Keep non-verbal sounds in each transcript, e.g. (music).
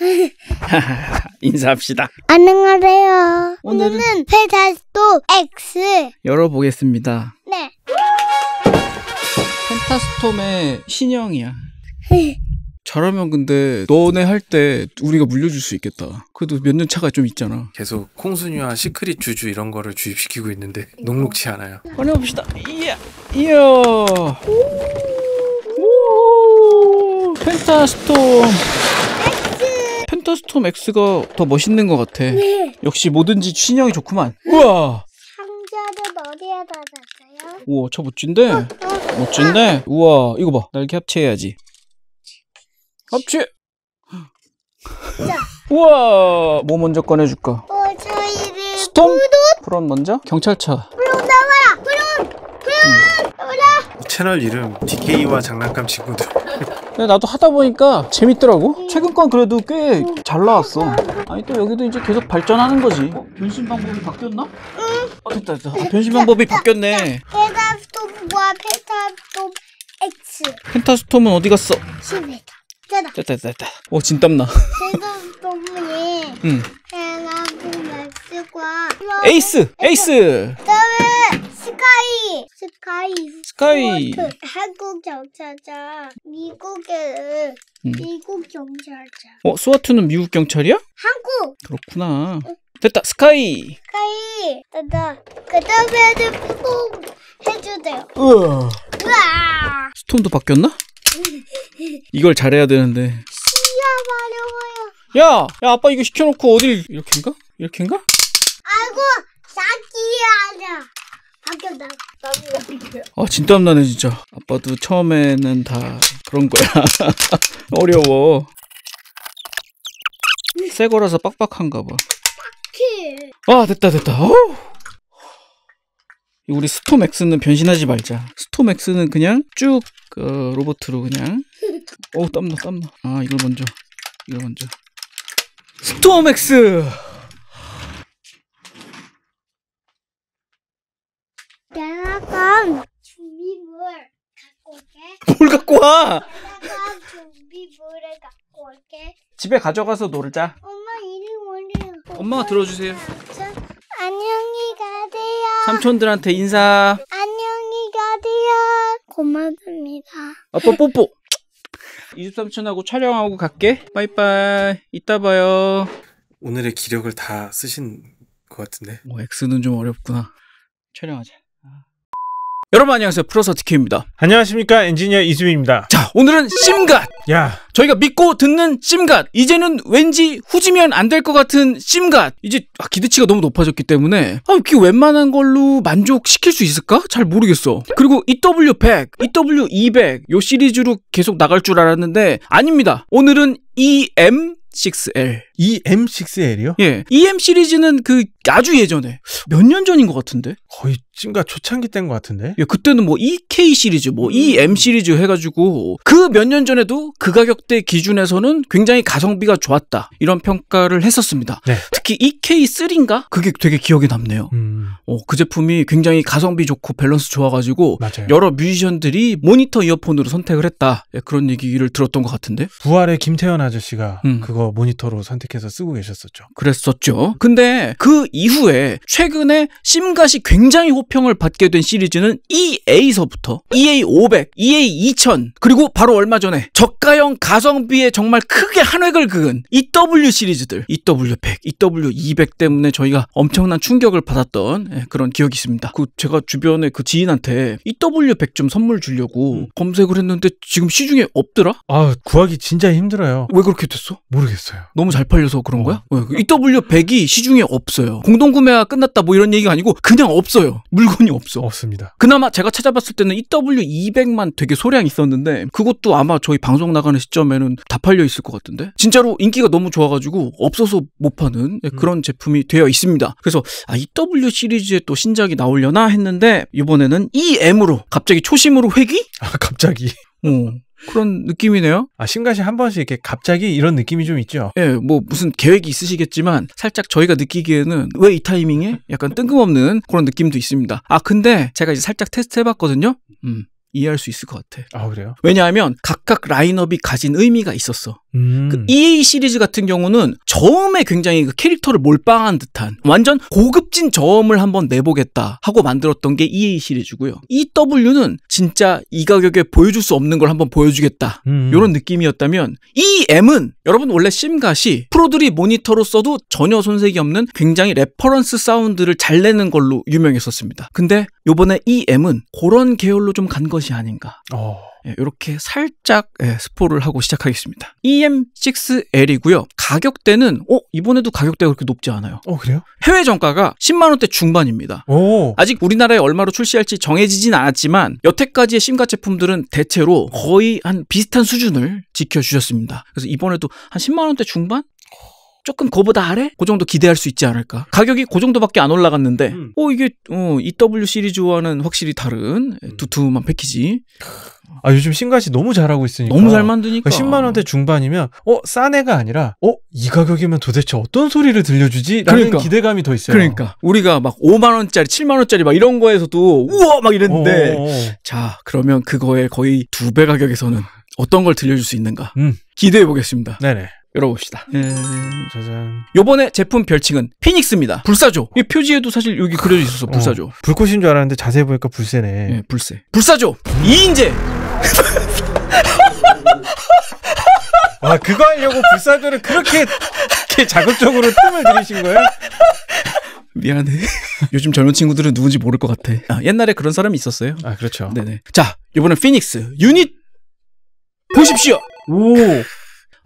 (laughs) 인사합시다. 안녕하세요. 오늘은, 오늘스토 X 열어보겠습니다. 네. 펜타스톰의 신형이야. 잘하면 근데 너네 할 때 우리가 물려줄 수 있겠다. 그래도 몇 년 차가 좀 있잖아. 계속 콩순이와 시크릿 주주 이런 거를 주입시키고 있는데 녹록치 않아요. 꺼내봅시다. 이야, 이야. 펜타스톰. 펜터스톰 X가 더 멋있는 것 같아. 네. 역시 뭐든지 신형이 좋구만. 우와. 상자를 어디에 받았어요? 우와, 저 멋진데? 어, 어. 멋진데? 우와, 이거 봐. 날개 합체해야지. 합체! 우와! 뭐 먼저 꺼내줄까? 우주이를 어, 스톰? 프론 먼저? 경찰차. 프론 나와라! 론 프론! 음. 나와라! 채널 이름 DK와 장난감 친구들. (laughs) 네, 나도 하다 보니까 재밌더라고 최근 건 그래도 꽤 잘 나왔어 아니 또 여기도 이제 계속 발전하는 거지 어, 변신 방법이 바뀌었나? 응 어, 됐다 됐다 아, 아 변신 방법이 바뀌었네 페타스톱과 페타스톱 X 펜타스톰은 어디 갔어? 실패다 됐다 됐다 됐다 오 어, 진땀나 페타스톰이 응타스톰 X과 에이스! 에이스! 스카이 스카이 한국 경찰자 미국의 음. 미국 경찰자 어 스와트는 미국 경찰이야? 한국 그렇구나 됐다 스카이 스카이 됐다 그 다음에는 퐁 해주세요 으아 스톰도 바뀌었나? 이걸 잘해야 되는데 시야 마려워요 야! 야 아빠 이거 시켜놓고 어딜 이렇게인가? 이렇게인가? 아이고 자기야 아 진땀 나네 진짜. 아빠도 처음에는 다 그런 거야. (laughs) 어려워. 음. 새 거라서 빡빡한가 봐. 키. 아 됐다 됐다. 어우. 우리 스톰엑스는 변신하지 말자. 스톰엑스는 그냥 쭉 어, 로봇으로 그냥. (laughs) 어우 땀나 땀나. 아 이걸 먼저. 이걸 먼저. 스톰엑스. 대나간 준비물 갖고 올게. 뭘 갖고 와? 대나간 준비물을 갖고 올게. 집에 가져가서 놀자. 엄마 이리 오늘. 엄마가 들어주세요. 안녕히 가세요. 삼촌들한테 인사. 안녕히 가세요. 고맙습니다. 아빠 뽀뽀. 23촌하고 촬영하고 갈게. 빠이빠이. 이따 봐요. 오늘의 기력을 다 쓰신 것 같은데. 뭐 X는 좀 어렵구나. 촬영하자. 여러분 안녕하세요 프로서티키입니다 안녕하십니까 엔지니어 이수빈입니다 자 오늘은 심갓 야 저희가 믿고 듣는 심갓 이제는 왠지 후지면 안 될 것 같은 심갓 이제 아, 기대치가 너무 높아졌기 때문에 아, 이게 웬만한 걸로 만족시킬 수 있을까? 잘 모르겠어 그리고 EW100, EW200 요 시리즈로 계속 나갈 줄 알았는데 아닙니다 오늘은 EM6L. EM6L이요? 예. EM 시리즈는 그 아주 예전에 몇 년 전인 것 같은데 거의 찐가 초창기 때인 것 같은데 예, 그때는 뭐 EK 시리즈 뭐 EM 시리즈 해가지고 그 몇 년 전에도 그 가격대 기준에서는 굉장히 가성비가 좋았다 이런 평가를 했었습니다 네. 특히 EK3인가 그게 되게 기억에 남네요 음. 어, 그 제품이 굉장히 가성비 좋고 밸런스 좋아가지고 맞아요. 여러 뮤지션들이 모니터 이어폰으로 선택을 했다 예, 그런 얘기를 들었던 것 같은데 부활의 김태현 아저씨가 음. 그거 모니터로 선택해서 쓰고 계셨었죠 그랬었죠 근데 그 이후에 최근에 심가시 굉장히 호평을 받게 된 시리즈는 EA서부터 EA500, EA2000 그리고 바로 얼마 전에 저가형 가성비에 정말 크게 한 획을 그은 EW 시리즈들 EW100, EW200 때문에 저희가 엄청난 충격을 받았던 예, 그런 기억이 있습니다. 그 제가 주변에 그 지인한테 EW100 좀 선물 주려고 음. 검색을 했는데 지금 시중에 없더라? 아 구하기 진짜 힘들어요. 왜 그렇게 됐어? 모르겠어요. 너무 잘 팔려서 그런 거야? 어. 왜? 그 EW100이 시중에 없어요. 공동구매가 끝났다 뭐 이런 얘기가 아니고 그냥 없어요. 물건이 없어. 없습니다. 그나마 제가 찾아봤을 때는 EW200만 되게 소량 있었는데 그것도 아마 저희 방송 나가는 시점에는 다 팔려 있을 것 같은데 진짜로 인기가 너무 좋아가지고 없어서 못 파는 예, 음. 그런 음. 제품이 되어 있습니다. 그래서 아, EW 시리즈에또 신작이 나오려나 했는데 이번에는 EM으로 갑자기 초심으로 회귀? 아 갑자기. 어. 그런 느낌이네요. 아, 신가시 한 번씩 이렇게 갑자기 이런 느낌이 좀 있죠. 예, 뭐 무슨 계획이 있으시겠지만 살짝 저희가 느끼기에는 왜 이 타이밍에 약간 뜬금없는 그런 느낌도 있습니다. 아, 근데 제가 이제 살짝 테스트 해봤거든요. 음. 이해할 수 있을 것 같아. 아, 그래요? 왜냐하면 각각 라인업이 가진 의미가 있었어. 음. 그 EA 시리즈 같은 경우는 저음에 굉장히 그 캐릭터를 몰빵한 듯한 완전 고급진 저음을 한번 내보겠다 하고 만들었던 게 EA 시리즈고요. EW는 진짜 이 가격에 보여줄 수 없는 걸 한번 보여주겠다. 이런 음. 느낌이었다면 EM은 여러분 원래 심가시 프로들이 모니터로 써도 전혀 손색이 없는 굉장히 레퍼런스 사운드를 잘 내는 걸로 유명했었습니다. 근데 요번에 이 e M은 그런 계열로 좀 간 것이 아닌가. 어. 예, 이렇게 살짝 예, 스포를 하고 시작하겠습니다. EM6L이고요. 가격대는 어 이번에도 가격대가 그렇게 높지 않아요. 어 그래요? 해외 정가가 10만 원대 중반입니다. 오. 아직 우리나라에 얼마로 출시할지 정해지진 않았지만 여태까지의 심가 제품들은 대체로 거의 한 비슷한 수준을 지켜주셨습니다. 그래서 이번에도 한 10만 원대 중반 조금 그보다 아래? 그 정도 기대할 수 있지 않을까? 가격이 그 정도밖에 안 올라갔는데 음. 어 이게 어, EW 시리즈와는 확실히 다른 음. 두툼한 패키지. 아 요즘 신가시 너무 잘하고 있으니까 너무 잘 만드니까 그러니까 10만 원대 중반이면 어싼 애가 아니라 어 이 가격이면 도대체 어떤 소리를 들려주지라는 그러니까. 기대감이 더 있어요. 그러니까 우리가 막 5만 원짜리, 7만 원짜리 막 이런 거에서도 우와 막 이랬는데 어자 어, 어. 그러면 그거의 거의 두 배 가격에서는 어떤 걸 들려줄 수 있는가 음. 기대해 보겠습니다. 네네. 열어봅시다. 예, 짜잔. 요번에 제품 별칭은 피닉스입니다. 불사조. 이 표지에도 사실 여기 그려져 있었어. 불사조. 어, 불꽃인 줄 알았는데 자세히 보니까 불새네. 예, 불새. 불사조. 음. 이인재. (laughs) 와, 그거 하려고 불사조를 그렇게 자극적으로 뜸을 들이신 거예요? 미안해. (laughs) 요즘 젊은 친구들은 누군지 모를 것 같아. 아, 옛날에 그런 사람이 있었어요. 아, 그렇죠. 네네. 자, 이번엔 피닉스 유닛 보십시오. 오.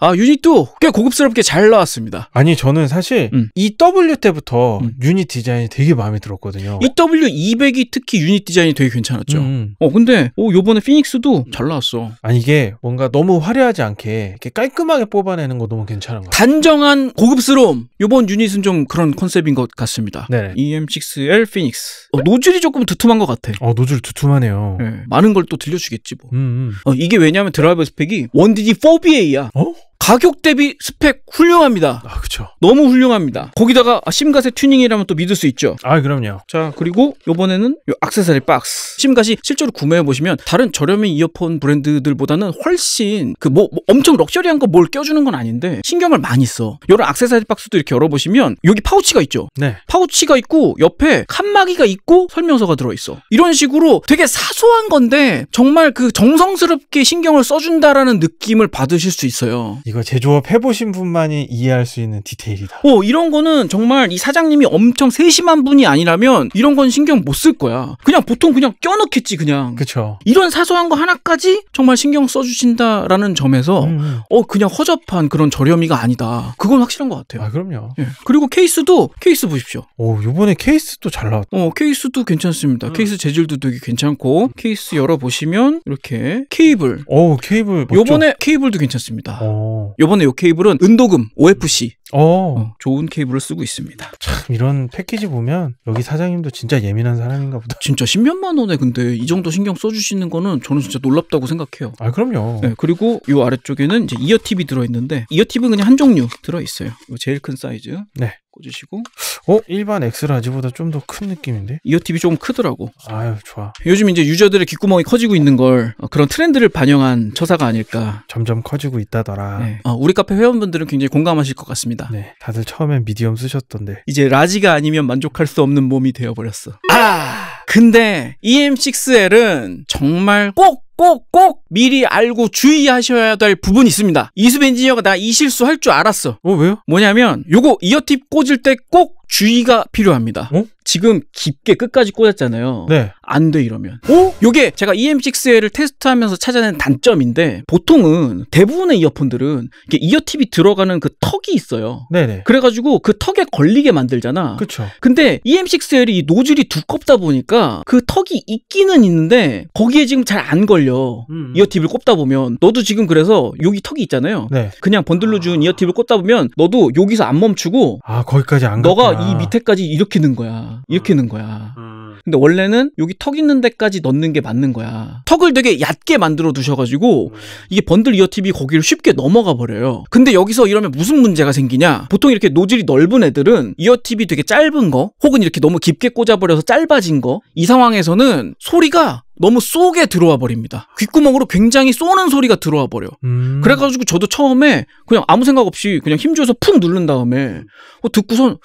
아 유닛도 꽤 고급스럽게 잘 나왔습니다. 아니 저는 사실 음. EW 때부터 음. 유닛 디자인이 되게 마음에 들었거든요. EW 200이 특히 유닛 디자인이 되게 괜찮았죠. 음. 음. 어 근데 오 어, 요번에 피닉스도 잘 나왔어. 아니 이게 뭔가 너무 화려하지 않게 이렇게 깔끔하게 뽑아내는 거 너무 괜찮은 것 같아요. 단정한 고급스러움. 요번 유닛은 좀 그런 컨셉인 것 같습니다. 네. EM6L 피닉스. 어, 노즐이 조금 두툼한 것 같아. 어 노즐 두툼하네요. 네. 많은 걸 또 들려주겠지 뭐. 음, 음. 어, 이게 왜냐면 드라이버 스펙이 1DD 4BA야. 어? 가격 대비 스펙 훌륭합니다. 아, 그쵸. 너무 훌륭합니다. 거기다가 아, 심가세 튜닝이라면 또 믿을 수 있죠. 아, 그럼요. 자, 그리고 요번에는 요 액세서리 박스. 심가시 실제로 구매해 보시면 다른 저렴한 이어폰 브랜드들보다는 훨씬 그뭐 뭐 엄청 럭셔리한 거 뭘 껴주는 건 아닌데 신경을 많이 써. 요런 액세서리 박스도 이렇게 열어보시면 여기 파우치가 있죠. 네. 파우치가 있고 옆에 칸막이가 있고 설명서가 들어있어. 이런 식으로 되게 사소한 건데 정말 그 정성스럽게 신경을 써준다라는 느낌을 받으실 수 있어요. 이거 제조업 해보신 분만이 이해할 수 있는 디테일이다. 오, 이런 거는 정말 이 사장님이 엄청 세심한 분이 아니라면 이런 건 신경 못 쓸 거야. 그냥 보통 그냥 껴넣겠지, 그냥. 그쵸. 이런 사소한 거 하나까지 정말 신경 써주신다라는 점에서, 음, 음. 어, 그냥 허접한 그런 저렴이가 아니다. 그건 확실한 것 같아요. 아, 그럼요. 예. 그리고 케이스도, 케이스 보십시오. 오, 요번에 케이스도 잘 나왔다. 어, 케이스도 괜찮습니다. 음. 케이스 재질도 되게 괜찮고, 케이스 열어보시면, 이렇게 케이블. 오, 케이블. 요번에 케이블도 괜찮습니다. 오. 오. 요번에 요 케이블은 은도금 OFC 어. 어, 좋은 케이블을 쓰고 있습니다. 참 이런 패키지 보면 여기 사장님도 진짜 예민한 사람인가 보다. 진짜 십몇만 원에 근데 이 정도 신경 써주시는 거는 저는 진짜 놀랍다고 생각해요. 아 그럼요. 네, 그리고 이 아래쪽에는 이제 이어팁이 들어있는데 이어팁은 그냥 한 종류 들어있어요. 제일 큰 사이즈. 네. 꽂으시고 어? 일반 엑스라지보다 좀 더 큰 느낌인데? 이어팁이 조금 크더라고 아유 좋아 요즘 이제 유저들의 귓구멍이 커지고 있는 걸 어, 그런 트렌드를 반영한 처사가 아닐까 점점 커지고 있다더라 네. 어, 우리 카페 회원분들은 굉장히 공감하실 것 같습니다 네 다들 처음엔 미디엄 쓰셨던데 이제 라지가 아니면 만족할 수 없는 몸이 되어버렸어 아 근데 EM6L은 정말 꼭 꼭, 꼭 미리 알고 주의하셔야 될 부분이 있습니다. 이수배 엔지니어가 나 이 실수 할 줄 알았어. 어, 왜요? 뭐냐면, 요거 이어팁 꽂을 때 꼭 주의가 필요합니다. 어? 지금 깊게 끝까지 꽂았잖아요. 네. 안 돼 이러면. 오? 어? 요게 제가 EM6L을 테스트하면서 찾아낸 단점인데 보통은 대부분의 이어폰들은 이게 이어팁이 들어가는 그 턱이 있어요. 네네. 그래가지고 그 턱에 걸리게 만들잖아. 그렇 근데 EM6L이 이 노즐이 두껍다 보니까 그 턱이 있기는 있는데 거기에 지금 잘 안 걸려. 음. 음. 이어팁을 꽂다 보면 너도 지금 그래서 여기 턱이 있잖아요. 네. 그냥 번들로 준 아. 이어팁을 꽂다 보면 너도 여기서 안 멈추고 아 거기까지 안 너가 갔구나. 이 밑에까지 이렇게 는 거야. 음. 거야. 이렇게 넣은 거야. 근데 원래는 여기 턱 있는 데까지 넣는 게 맞는 거야. 턱을 되게 얕게 만들어 두셔가지고 음. 이게 번들 이어팁이 거기를 쉽게 넘어가 버려요. 근데 여기서 이러면 무슨 문제가 생기냐? 보통 이렇게 노즐이 넓은 애들은 이어팁이 되게 짧은 거 혹은 이렇게 너무 깊게 꽂아버려서 짧아진 거 이 상황에서는 소리가 너무 쏙에 들어와 버립니다. 귓구멍으로 굉장히 쏘는 소리가 들어와 버려. 음. 그래가지고 저도 처음에 그냥 아무 생각 없이 그냥 힘줘서 푹 누른 다음에 음. 어, 듣고선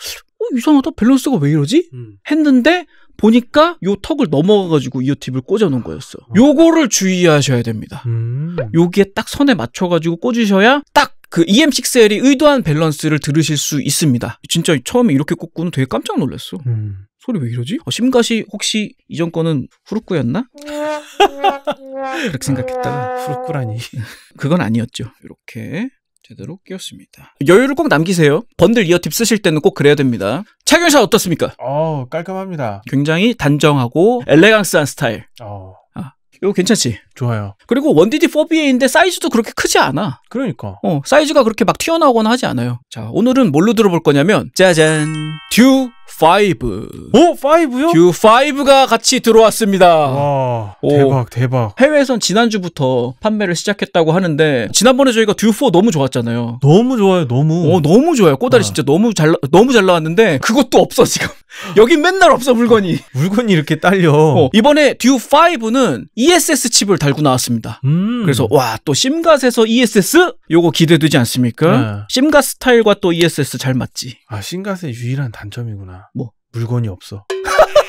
어, 이상하다 밸런스가 왜 이러지? 음. 했는데 보니까 요 턱을 넘어가가지고 이어팁을 꽂아놓은 거였어. 어. 요거를 주의하셔야 됩니다. 음. 여기에 딱 선에 맞춰가지고 꽂으셔야 딱 그 EM6L이 의도한 밸런스를 들으실 수 있습니다. 진짜 처음에 이렇게 꽂고는 되게 깜짝 놀랐어. 음. 소리 왜 이러지? 어, 심가시 혹시 이전 거는 후루꾸였나? (laughs) 그렇게 생각했다 후루꾸라니. (laughs) 그건 아니었죠. 이렇게 제대로 끼웠습니다. 여유를 꼭 남기세요. 번들 이어팁 쓰실 때는 꼭 그래야 됩니다. 착용샷 어떻습니까? 어 깔끔합니다. 굉장히 단정하고 엘레강스한 스타일. 어. 아, 이거 괜찮지? 좋아요. 그리고 원디디 4BA인데 사이즈도 그렇게 크지 않아. 그러니까. 어, 사이즈가 그렇게 막 튀어나오거나 하지 않아요. 자, 오늘은 뭘로 들어볼 거냐면 짜잔. 듀 5. 오, 5요? 듀 5가 같이 들어왔습니다. 와, 오, 대박, 대박. 해외에선 지난주부터 판매를 시작했다고 하는데 지난번에 저희가 듀 4 너무 좋았잖아요. 너무 좋아요, 너무. 어, 너무 좋아요. 꼬다리 아. 진짜 너무 잘 너무 잘 나왔는데 그것도 없어 지금. (laughs) 여긴 맨날 없어 물건이. 물건이 이렇게 딸려. 어, 이번에 듀 5는 ESS 칩을 다 달고 나왔습니다. 음. 그래서 와 또 심갓에서 ESS 요거 기대되지 않습니까? 네. 심갓 스타일과 또 ESS 잘 맞지. 아 심갓의 유일한 단점이구나. 뭐 물건이 없어. (laughs)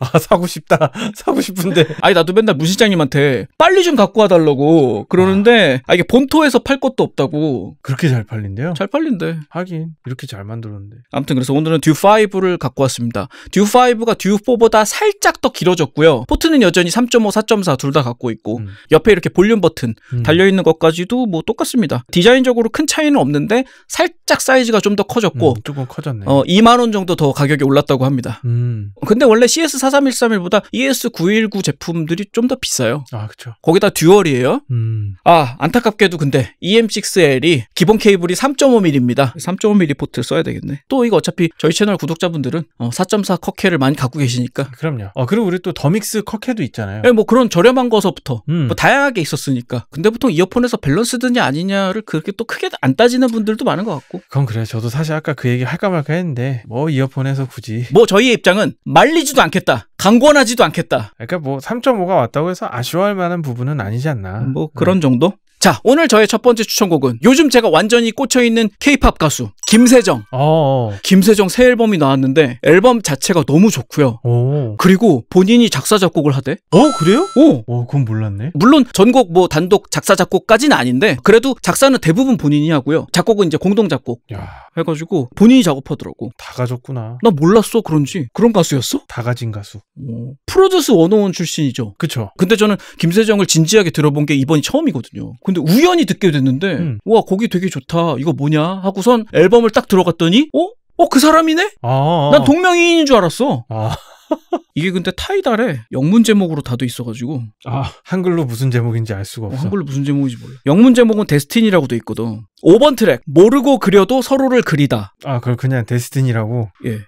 아 (laughs) 사고 싶다 (laughs) 사고 싶은데 아니 나도 맨날 문시장님한테 빨리 좀 갖고 와달라고 그러는데 아, 이게 본토에서 팔 것도 없다고 그렇게 잘 팔린대요? 잘 팔린대 하긴 이렇게 잘 만들었는데 아무튼 그래서 오늘은 듀5를 갖고 왔습니다 듀5가 듀4보다 살짝 더 길어졌고요 포트는 여전히 3.5, 4.4 둘 다 갖고 있고 음. 옆에 이렇게 볼륨 버튼 음. 달려있는 것까지도 뭐 똑같습니다 디자인적으로 큰 차이는 없는데 살짝 사이즈가 좀 더 커졌고 음, 조금 커졌네 어, 2만원 정도 더 가격이 올랐다고 합니다 음. 근데 원래 CS 4313보다 ES919 제품들이 좀 더 비싸요. 아, 그렇죠. 거기다 듀얼이에요. 음. 아, 안타깝게도 근데 EM6L이 기본 케이블이 3.5mm입니다. 3.5mm 포트를 써야 되겠네. 또 이거 어차피 저희 채널 구독자분들은 어, 4.4커캐를 많이 갖고 계시니까. 그럼요. 어, 그리고 우리 또 더믹스 커캐도 있잖아요. 네, 뭐 그런 저렴한 거서부터 음. 뭐 다양하게 있었으니까. 근데 보통 이어폰에서 밸런스드냐 아니냐를 그렇게 또 크게 안 따지는 분들도 많은 것 같고. 그건 그래요. 저도 사실 아까 그 얘기 할까 말까 했는데 뭐 이어폰에서 굳이. 뭐 저희의 입장은 말리지도 않겠다. 않겠다. 강권하지도 않겠다. 그러니까 뭐 3.5가 왔다고 해서 아쉬워할 만한 부분은 아니지 않나. 뭐 음. 그런 네. 정도? 자, 오늘 저의 첫 번째 추천곡은 요즘 제가 완전히 꽂혀있는 케이팝 가수 김세정. 어, 어. 김세정 새 앨범이 나왔는데 앨범 자체가 너무 좋고요. 오. 그리고 본인이 작사 작곡을 하대. 어 그래요? 오. 어 그건 몰랐네. 물론 전곡 뭐 단독 작사 작곡까지는 아닌데 그래도 작사는 대부분 본인이 하고요. 작곡은 이제 공동 작곡. 야. 해가지고 본인이 작업하더라고. 다 가졌구나. 나 몰랐어 그런지. 그런 가수였어? 다 가진 가수. 오. 프로듀스 원오원 출신이죠. 그쵸. 근데 저는 김세정을 진지하게 들어본 게 이번이 처음이거든요. 근데 우연히 듣게 됐는데 음. 와 곡이 되게 좋다. 이거 뭐냐 하고선 앨범 면접을 딱 들어갔더니 어? 어 그 사람이네? 아, 아, 아. 난동명이인줄 알았어. 아. (laughs) 이게 근데 타이달에 영문 제목으로 다돼 있어가지고 아 한글로 무슨 제목인지 알 수가 어, 없어 어, 한글로 무슨 제목인지 몰라 영문 제목은 데스틴이라고 돼 있거든 5번 트랙 모르고 그려도 서로를 그리다 아그걸 그냥 데스틴이라고 예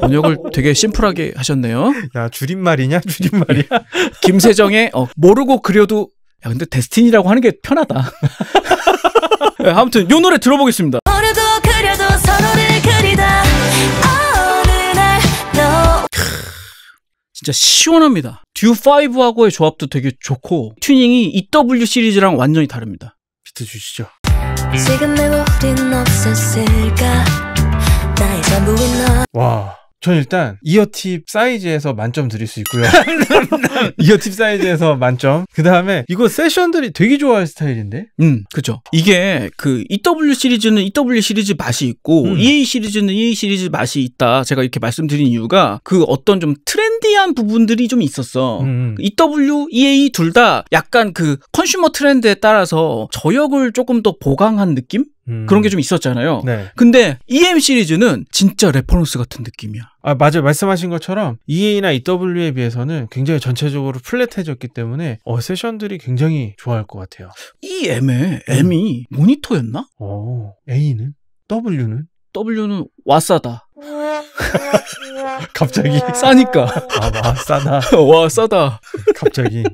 번역을 되게 심플하게 하셨네요 야 줄임말이냐 줄임말이야 예. 김세정의 어, 모르고 그려도 야 근데 데스틴이라고 하는 게 편하다 네, (laughs) 아무튼 요 노래 들어보겠습니다 진짜 시원합니다. 듀5하고의 조합도 되게 좋고 튜닝이 EW 시리즈랑 완전히 다릅니다. 비트 주시죠. 와전 일단 이어팁 사이즈에서 만점 드릴 수 있고요. (laughs) 이어팁 사이즈에서 만점. 그 다음에 이거 세션들이 되게 좋아할 스타일인데? 음, 그죠. 이게 그 EW 시리즈는 EW 시리즈 맛이 있고 음. EA 시리즈는 EA 시리즈 맛이 있다. 제가 이렇게 말씀드린 이유가 그 어떤 좀 트렌디한 부분들이 좀 있었어. 음. 음. EW, EA 둘 다 약간 그 컨슈머 트렌드에 따라서 저역을 조금 더 보강한 느낌? 음. 그런 게 좀 있었잖아요. 네. 근데 EM 시리즈는 진짜 레퍼런스 같은 느낌이야. 아, 맞아요. 말씀하신 것처럼 EA나 EW에 비해서는 굉장히 전체적으로 플랫해졌기 때문에 어, 세션들이 굉장히 좋아할 것 같아요. EM에 M이 모니터였나? 어, A는? W는? W는 와싸다. (laughs) 갑자기 싸니까. 아, 와 싸다. (laughs) 와 싸다. 갑자기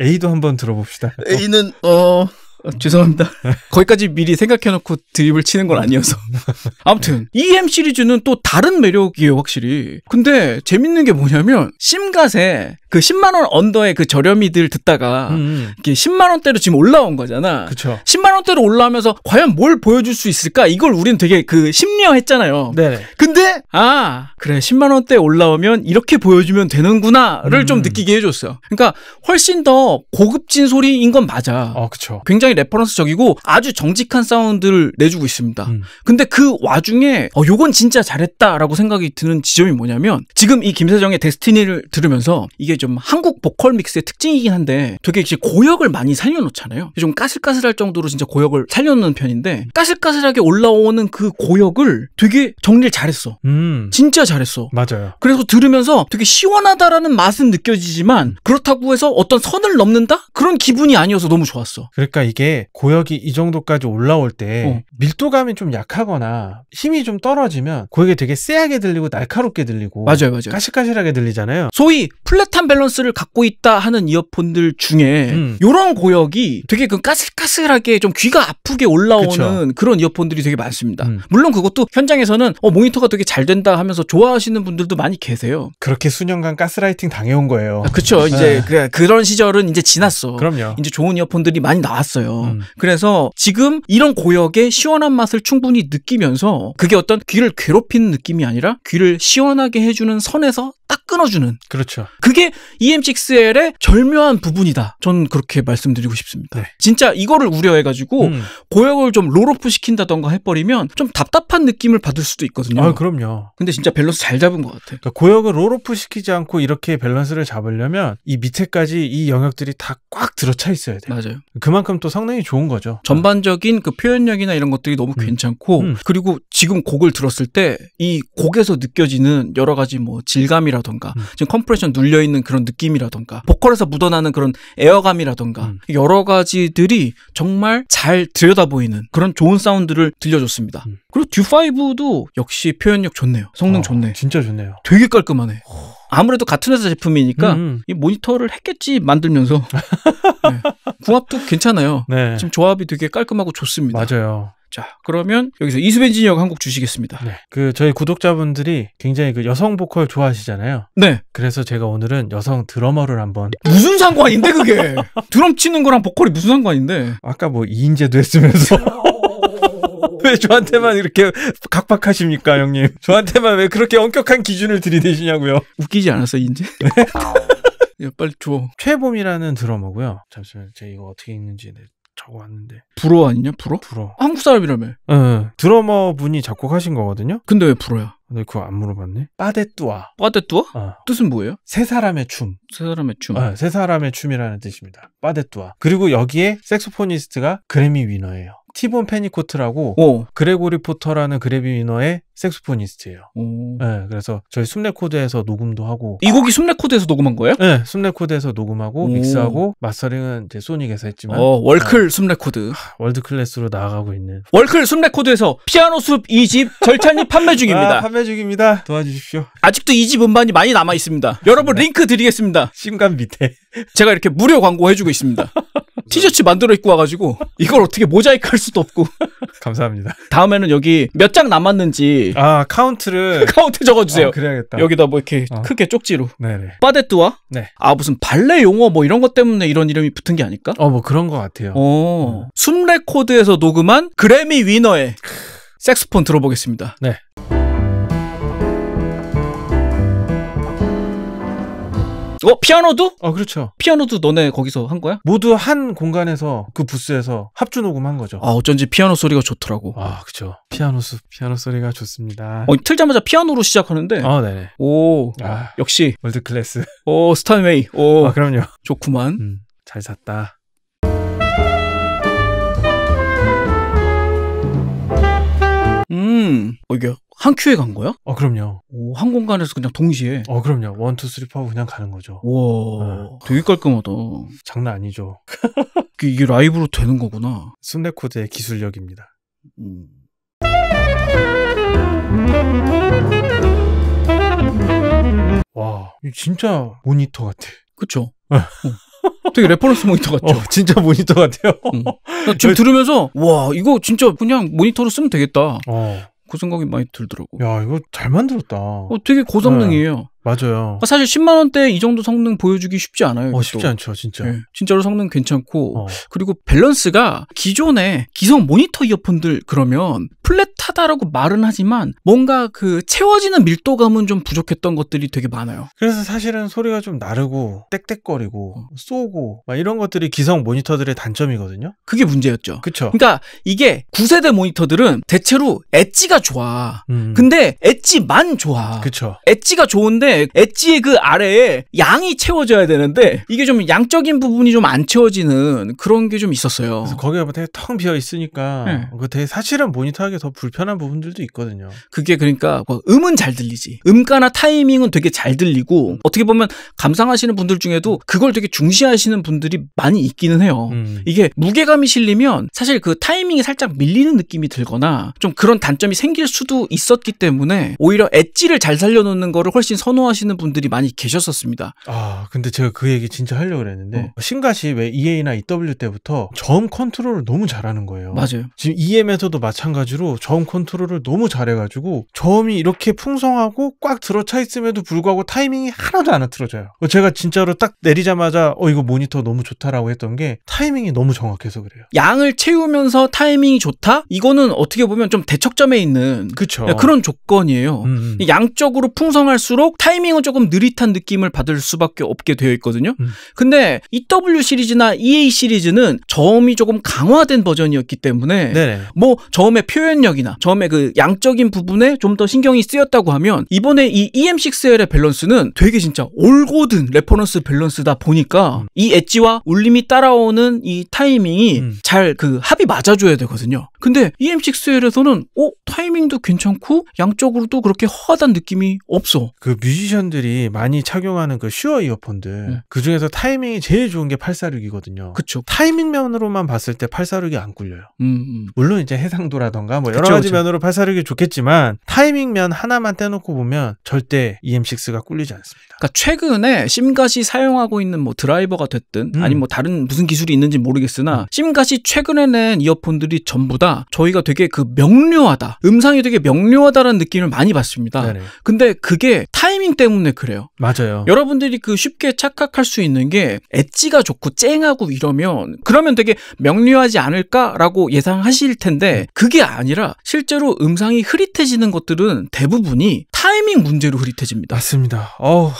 A도 한번 들어봅시다. A는 어 어, 죄송합니다. (laughs) 거기까지 미리 생각해놓고 드립을 치는 건 아니어서. (laughs) 아무튼 EM 시리즈는 또 다른 매력이에요, 확실히. 근데 재밌는 게 뭐냐면 심갓에 그 10만 원 언더의 그 저렴이들 듣다가 음. 음. 이게 10만 원대로 지금 올라온 거잖아. 그쵸. 10만 원대로 올라오면서 과연 뭘 보여줄 수 있을까? 이걸 우린 되게 그 심리화했잖아요. 네. 근데 아 그래 10만 원대 올라오면 이렇게 보여주면 되는구나를 음. 좀 느끼게 해줬어요. 그러니까 훨씬 더 고급진 소리인 건 맞아. 어, 그쵸. 굉장히 레퍼런스적이고 아주 정직한 사운드를 내주고 있습니다. 음. 근데 그 와중에 어 요건 진짜 잘했다라고 생각이 드는 지점이 뭐냐면 지금 이 김세정의 데스티니를 들으면서 이게 좀 한국 보컬 믹스의 특징이긴 한데 되게 이제 고역을 많이 살려놓잖아요. 좀 까슬까슬할 정도로 진짜 고역을 살려놓는 편인데 까슬까슬하게 올라오는 그 고역을 되게 정리를 잘했어. 음. 진짜 잘했어. 맞아요. 그래서 들으면서 되게 시원하다라는 맛은 느껴지지만 그렇다고 해서 어떤 선을 넘는다? 그런 기분이 아니어서 너무 좋았어. 그러니까 이게 고역이 이 정도까지 올라올 때 어. 밀도감이 좀 약하거나 힘이 좀 떨어지면 고역이 되게 세하게 들리고 날카롭게 들리고 맞아요, 맞아요. 까실까실하게 들리잖아요. 소위 플랫한 밸런스를 갖고 있다 하는 이어폰들 중에 음. 요런 고역이 되게 그 까슬까슬하게 좀 귀가 아프게 올라오는 그쵸. 그런 이어폰들이 되게 많습니다. 음. 물론 그것도 현장에서는 어, 모니터가 되게 잘 된다 하면서 좋아하시는 분들도 많이 계세요. 그렇게 수년간 가스라이팅 당해온 거예요. 아, 그렇죠. 이제 네. 그, 런 시절은 이제 지났어. 그럼요. 이제 좋은 이어폰들이 많이 나왔어요. 음. 그래서 지금 이런 고역의 시원한 맛을 충분히 느끼면서 그게 어떤 귀를 괴롭히는 느낌이 아니라 귀를 시원하게 해주는 선에서 딱 끊어주는. 그렇죠. 그게 EM6L의 절묘한 부분이다. 전 그렇게 말씀드리고 싶습니다. 네. 진짜 이거를 우려해가지고 음. 고역을 좀 롤오프 시킨다던가 해버리면 좀 답답한 느낌을 받을 수도 있거든요. 아, 그럼요. 근데 진짜 밸런스 잘 잡은 것 같아. 그러니까 고역을 롤오프 시키지 않고 이렇게 밸런스를 잡으려면 이 밑에까지 이 영역들이 다 꽉 들어차 있어야 돼요. 맞아요. 그만큼 또 성능이 좋은 거죠. 전반적인 그 표현력이나 이런 것들이 너무 음. 괜찮고 음. 그리고 지금 곡을 들었을 때 이 곡에서 느껴지는 여러 가지 뭐 질감이라던가 음. 지금 컴프레션 눌려 있는 그 그런 느낌이라던가 보컬에서 묻어나는 그런 에어감이라던가 음. 여러 가지들이 정말 잘 들여다보이는 그런 좋은 사운드를 들려줬습니다. 음. 그리고 듀5도 역시 표현력 좋네요. 성능 어, 좋네. 진짜 좋네요. 되게 깔끔하네. 어. 아무래도 같은 회사 제품이니까 음. 음. 이 모니터를 했겠지 만들면서 (laughs) 네. 궁합도 괜찮아요. 네. 지금 조합이 되게 깔끔하고 좋습니다. 맞아요. 자, 그러면 여기서 이수벤 진혁 한국 주시겠습니다. 네. 그 저희 구독자분들이 굉장히 그 여성 보컬 좋아하시잖아요. 네. 그래서 제가 오늘은 여성 드러머를 한번 무슨 상관인데 그게? 드럼 치는 거랑 보컬이 무슨 상관인데? 아까 뭐 이인재도 했으면서 (laughs) 왜 저한테만 이렇게 각박하십니까, 형님? 저한테만 왜 그렇게 엄격한 기준을 들이대시냐고요? 웃기지 않았어, 인제? 네. 야, 빨리 줘. 최봄이라는 드러머고요. 잠시만, 제가 이거 어떻게 읽는지 네, 자고 왔는데. 불어 아니냐? 불어? 불어. 한국 사람이라며. 응. 예, 드러머 분이 작곡하신 거거든요. 근데 왜 불어야? 근데 그거 안 물어봤네. 빠데뚜아. 빠데뚜아? 어. 뜻은 뭐예요? 세 사람의 춤. 세 사람의 춤. 어, 세 사람의 춤이라는 뜻입니다. 빠데뚜아. 그리고 여기에 색소포니스트가 그래미 위너예요. 티본 페니코트라고 오. 그레고리 포터라는 그래비 위너의 섹스포니스트예요 네, 예, 그래서 저희 숨레코드에서 녹음도 하고 이 곡이 숨레코드에서 녹음한 거예요? 네, 예, 숨레코드에서 녹음하고 오. 믹스하고 마스터링은 이제 소닉에서 했지만 어, 월클 아, 예. 숨레코드 월드 클래스로 나아가고 있는 월클 숨레코드에서 피아노 숲 2집 절찬이 판매 중입니다. 아, 판매 중입니다. 도와주십시오. 아직도 2집 음반이 많이 남아 있습니다. 여러분 네. 링크 드리겠습니다. 심간 밑에 제가 이렇게 무료 광고 해주고 있습니다. (laughs) 네. 티셔츠 만들어 입고 와가지고 이걸 어떻게 모자이크 할 수도 없고. (laughs) 감사합니다. 다음에는 여기 몇 장 남았는지. 아, 카운트를. (laughs) 카운트 적어주세요. 아, 그래야겠다. 여기다 뭐 이렇게 어. 크게 쪽지로. 네네. 빠데뚜와? 네. 아, 무슨 발레 용어 뭐 이런 것 때문에 이런 이름이 붙은 게 아닐까? 어, 뭐 그런 것 같아요. 어. 음. 숨 레코드에서 녹음한 그래미 위너의 섹스폰 들어보겠습니다. 네. 어 피아노도? 어 그렇죠. 피아노도 너네 거기서 한 거야? 모두 한 공간에서 그 부스에서 합주 녹음한 거죠. 아 어쩐지 피아노 소리가 좋더라고. 아 그죠. 피아노 숲 피아노 소리가 좋습니다. 어 틀자마자 피아노로 시작하는데. 아 네네. 오 아, 역시 월드 클래스. 오 스탄웨이. 오 아, 그럼요. 좋구만. 음, 잘 샀다. 음, 어, 이게 한 큐에 간 거야? 어, 그럼요. 오, 한 공간에서 그냥 동시에. 어, 그럼요. 원, 투, 쓰리, 파고 그냥 가는 거죠. 와, 네. 되게 깔끔하다. 장난 아니죠. (laughs) 이게 라이브로 되는 거구나. 순레코드의 기술력입니다. 음. 와, 진짜 모니터 같아. 그쵸? 어. 어. 되게 레퍼런스 모니터 같죠? 어, 진짜 모니터 같아요. 응. 음. 지금 들으면서 와 이거 진짜 그냥 모니터로 쓰면 되겠다. 어. 그 생각이 많이 들더라고. 야, 이거 잘 만들었다. 어, 되게 고성능이에요. 네. 맞아요. 어, 사실 10만 원대 이 정도 성능 보여주기 쉽지 않아요. 어, 쉽지 않죠, 진짜. 네. 진짜로 성능 괜찮고 어. 그리고 밸런스가 기존의 기성 모니터 이어폰들 그러면 플랫하다라고 말은 하지만 뭔가 그 채워지는 밀도감은 좀 부족했던 것들이 되게 많아요. 그래서 사실은 소리가 좀 나르고 떽떽거리고 어. 쏘고 막 이런 것들이 기성 모니터들의 단점이거든요. 그게 문제였죠. 그렇 그러니까 이게 9세대 모니터들은 대체로 엣지가 좋아. 음. 근데 엣지만 좋아. 그렇 엣지가 좋은데 네, 엣지의 그 아래에 양이 채워져야 되는데 이게 좀 양적인 부분이 좀 안 채워지는 그런 게 좀 있었어요. 그래서 거기가 뭐 되게 텅 비어 있으니까 네. 그 되게 사실은 모니터하기 더 불편한 부분들도 있거든요. 그게 그러니까 뭐 음은 잘 들리지. 음가나 타이밍은 되게 잘 들리고 어떻게 보면 감상하시는 분들 중에도 그걸 되게 중시하시는 분들이 많이 있기는 해요. 음. 이게 무게감이 실리면 사실 그 타이밍이 살짝 밀리는 느낌이 들거나 좀 그런 단점이 생길 수도 있었기 때문에 오히려 엣지를 잘 살려놓는 거를 훨씬 선호 선호하시는 분들이 많이 계셨었습니다. 아, 근데 제가 그 얘기 진짜 하려고 그랬는데 어. 신가시왜 EA나 EW 때부터 저음 컨트롤을 너무 잘하는 거예요. 맞아요. 지금 EM에서도 마찬가지로 저음 컨트롤을 너무 잘해가지고 저음이 이렇게 풍성하고 꽉 들어차 있음에도 불구하고 타이밍이 하나도 안 틀어져요. 어, 제가 진짜로 딱 내리자마자 어 이거 모니터 너무 좋다라고 했던 게 타이밍이 너무 정확해서 그래요. 양을 채우면서 타이밍이 좋다? 이거는 어떻게 보면 좀 대척점에 있는 그쵸. 그런 조건이에요. 음. 음. 양적으로 풍성할수록 타 타이밍은 조금 느릿한 느낌을 받을 수밖에 없게 되어 있거든요. 음. 근데 EW 시리즈나 EA 시리즈는 저음이 조금 강화된 버전이었기 때문에 네네. 뭐 저음의 표현력이나 저음의 그 양적인 부분에 좀 더 신경이 쓰였다고 하면 이번에 이 EM6L의 밸런스는 되게 진짜 올고든 레퍼런스 밸런스다 보니까 음. 이 엣지와 울림이 따라오는 이 타이밍이 음. 잘그 합이 맞아줘야 되거든요. 근데 EM6L에서는 어 타이밍도 괜찮고 양적으로도 그렇게 허하단 느낌이 없어. 그 뮤직 뮤지션들이 많이 착용하는 그 슈어 이어폰들 네. 그 중에서 타이밍이 제일 좋은 게 846이거든요. 그쵸. 타이밍 면으로만 봤을 때 846이 안 굴려요. 음, 음. 물론 이제 해상도라던가 뭐 여러 그쵸, 가지 그쵸. 면으로 846이 좋겠지만 타이밍 면 하나만 떼놓고 보면 절대 EM6가 꿀리지 않습니다. 그러니까 최근에 심가시 사용하고 있는 뭐 드라이버가 됐든 음. 아니면 뭐 다른 무슨 기술이 있는지 모르겠으나 음. 심가시 최근에 낸 이어폰들이 전부 다 저희가 되게 그 명료하다 음상이 되게 명료하다라는 느낌을 많이 받습니다. 네네. 근데 그게 타이밍 패키 때문에 그래요. 맞아요. 여러분들이 그 쉽게 착각할 수 있는 게 엣지가 좋고 쨍하고 이러면 그러면 되게 명료하지 않을까라고 예상하실 텐데 음. 그게 아니라 실제로 음상이 흐릿해지는 것들은 대부분이 타이밍 문제로 흐릿해집니다. 맞습니다. 어우.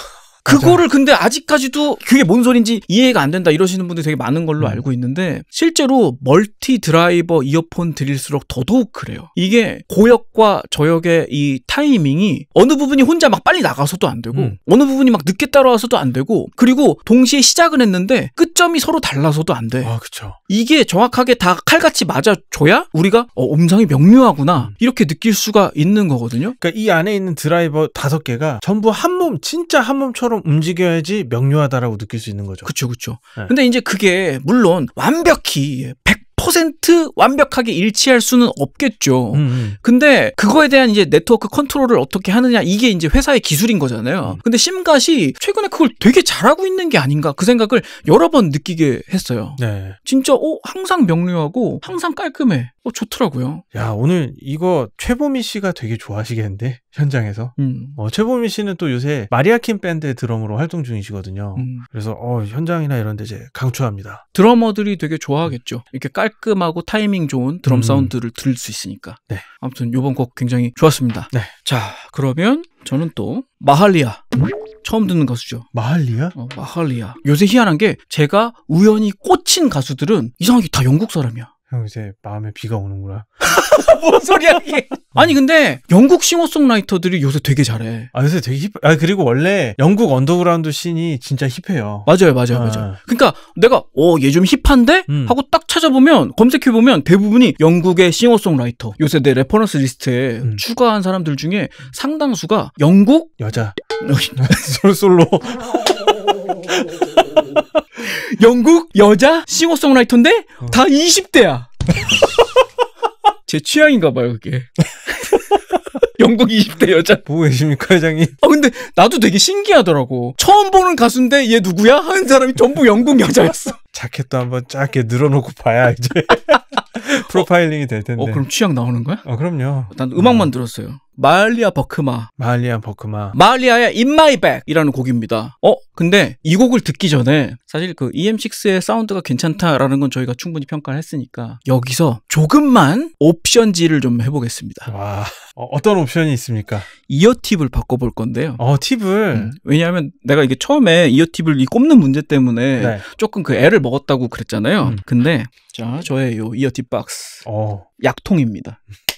그거를 근데 아직까지도 그게 뭔 소린지 이해가 안 된다 이러시는 분들이 되게 많은 걸로 음. 알고 있는데 실제로 멀티 드라이버 이어폰 드릴수록 더더욱 그래요. 이게 고역과 저역의 이 타이밍이 어느 부분이 혼자 막 빨리 나가서도 안 되고 음. 어느 부분이 막 늦게 따라와서도 안 되고 그리고 동시에 시작은 했는데 끝점이 서로 달라서도 안 돼. 아, 그렇죠. 이게 정확하게 다 칼같이 맞아줘야 우리가 어, 음성이 명료하구나 음. 이렇게 느낄 수가 있는 거거든요. 그러니까 이 안에 있는 드라이버 다섯 개가 전부 한 몸 진짜 한 몸처럼 움직여야지 명료하다라고 느낄 수 있는 거죠. 그렇죠, 그렇죠. 네. 근데 이제 그게 물론 완벽히 100 100% 완벽하게 일치할 수는 없겠죠. 음음. 음. 근데 그거에 대한 이제 네트워크 컨트롤을 어떻게 하느냐 이게 이제 회사의 기술인 거잖아요. 음. 근데 심갓이 최근에 그걸 되게 잘하고 있는 게 아닌가 그 생각을 여러 번 느끼게 했어요. 네. 진짜 어 항상 명료하고 항상 깔끔해. 어, 좋더라고요. 야, 오늘 이거 최보미 씨가 되게 좋아하시겠는데? 현장에서. 음. 어, 최보미 씨는 또 요새 마리아킴 밴드의 드럼으로 활동 중이시거든요. 음. 그래서, 어, 현장이나 이런 데 이제 강추합니다. 드러머들이 되게 좋아하겠죠. 이렇게 깔끔하고 타이밍 좋은 드럼 음. 사운드를 들을 수 있으니까. 네. 아무튼 요번 곡 굉장히 좋았습니다. 네. 자, 그러면 저는 또 마할리아. 처음 듣는 가수죠. 마할리아? 어, 마할리아. 요새 희한한 게 제가 우연히 꽂힌 가수들은 이상하게 다 영국 사람이야. 형 이제 마음에 비가 오는구나. (laughs) 뭔 소리야 이게? 음. 아니 근데 영국 싱어송라이터들이 요새 되게 잘해. 아 요새 되게 힙. 아 그리고 원래 영국 언더그라운드 씬이 진짜 힙해요. 맞아요, 맞아요, 아. 맞아요. 그러니까 내가 어얘 좀 힙한데 음. 하고 딱 찾아보면 검색해 보면 대부분이 영국의 싱어송라이터 요새 내 레퍼런스 리스트에 음. 추가한 사람들 중에 상당수가 영국 여자 (laughs) 솔 솔로. (laughs) 영국 여자 싱어송라이터인데 어. 다 20대야. (laughs) 제 취향인가 봐요, 그게. (laughs) 영국 20대 여자 보고 계십니까, 회장님? 아, 근데 나도 되게 신기하더라고. 처음 보는 가수인데 얘 누구야? 하는 사람이 전부 영국 여자였어. (laughs) 자켓도 한번 짧게 늘어놓고 봐야 이제 어? 프로파일링이 될 텐데. 어, 그럼 취향 나오는 거야? 어, 그럼요. 난 음악만 어. 들었어요. 마을리아 버크마. 마을리아 버크마. 마을리아의 In My Back 이라는 곡입니다. 어? 근데 이 곡을 듣기 전에 사실 그 EM6의 사운드가 괜찮다라는 건 저희가 충분히 평가를 했으니까 여기서 조금만 옵션지를 좀 해보겠습니다. 와. 어, 떤 옵션이 있습니까? 이어팁을 바꿔볼 건데요. 어, 팁을? 음, 왜냐하면 내가 이게 처음에 이어팁을 이 꼽는 문제 때문에 네. 조금 그 애를 먹었다고 그랬잖아요. 음. 근데 자, 저의 요 이어팁 박스. 어. 약통입니다. (laughs)